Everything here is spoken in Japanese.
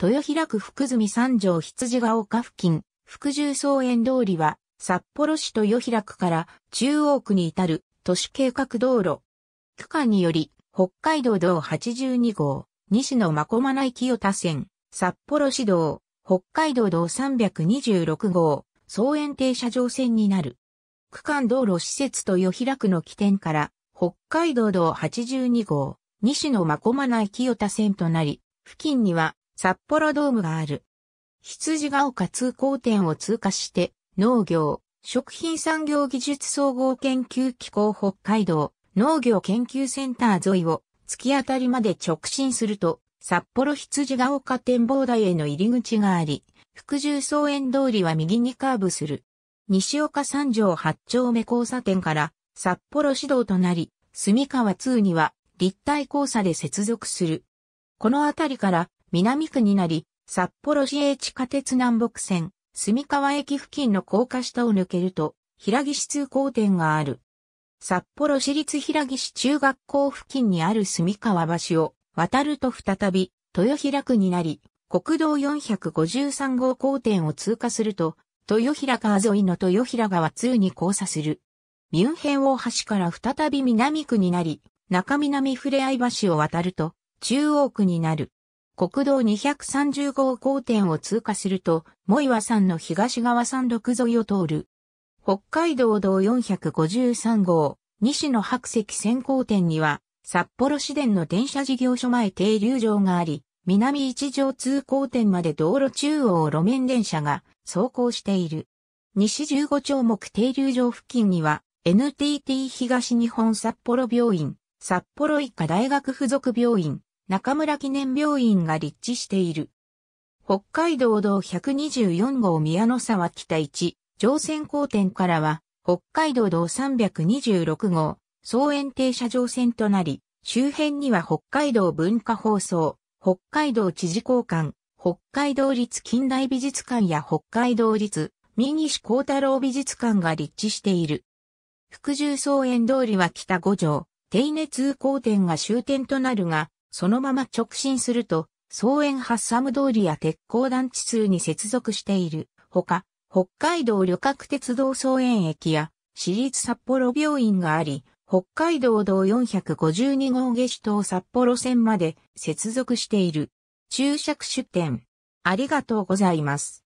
豊平区福住三条羊ヶ丘付近、福住草園通りは、札幌市豊平区から中央区に至る都市計画道路。区間により、北海道道82号、西野真駒内清田線、札幌市道、北海道道326号、草園停車場線になる。区間道路施設豊平区の起点から、北海道道82号、西野真駒内清田線となり、付近には札幌ドームがある。羊ヶ丘通行点を通過して、農業、食品産業技術総合研究機構北海道農業研究センター沿いを突き当たりまで直進すると、札幌羊ヶ丘展望台への入り口があり、福重草園通りは右にカーブする。西岡三条八丁目交差点から札幌市道となり、住川通には立体交差で接続する。この辺りから南区になり、札幌市営地下鉄南北線、住川駅付近の高架下を抜けると、平岸通行点がある。札幌市立平岸中学校付近にある住川橋を渡ると再び豊平区になり、国道453号交点を通過すると、豊平川沿いの豊平川2に交差する。ミュンヘン大橋から再び南区になり、中南ふれあい橋を渡ると中央区になる。国道230号交点を通過すると、萌岩山の東側山麓沿いを通る。北海道道453号、西の白石線交点には、札幌市電の電車事業所前停留場があり、南一条通行点まで道路中央路面電車が走行している。西15丁目停留場付近には、NTT 東日本札幌病院、札幌医科大学附属病院、中村記念病院が立地している。北海道道124号宮の沢北一、乗船交点からは、北海道道326号、総園停車場線となり、周辺には北海道文化放送、北海道知事公館、北海道立近代美術館や北海道立三岸光太郎美術館が立地している。福住草園通りは北五条、手稲通行店が終点となるが、そのまま直進すると、草園ハッサム通りや鉄鋼団地通に接続しているほか、北海道旅客鉄道草園駅や私立札幌病院があり、北海道道452号下市東札幌線まで接続している。注釈出店。ありがとうございます。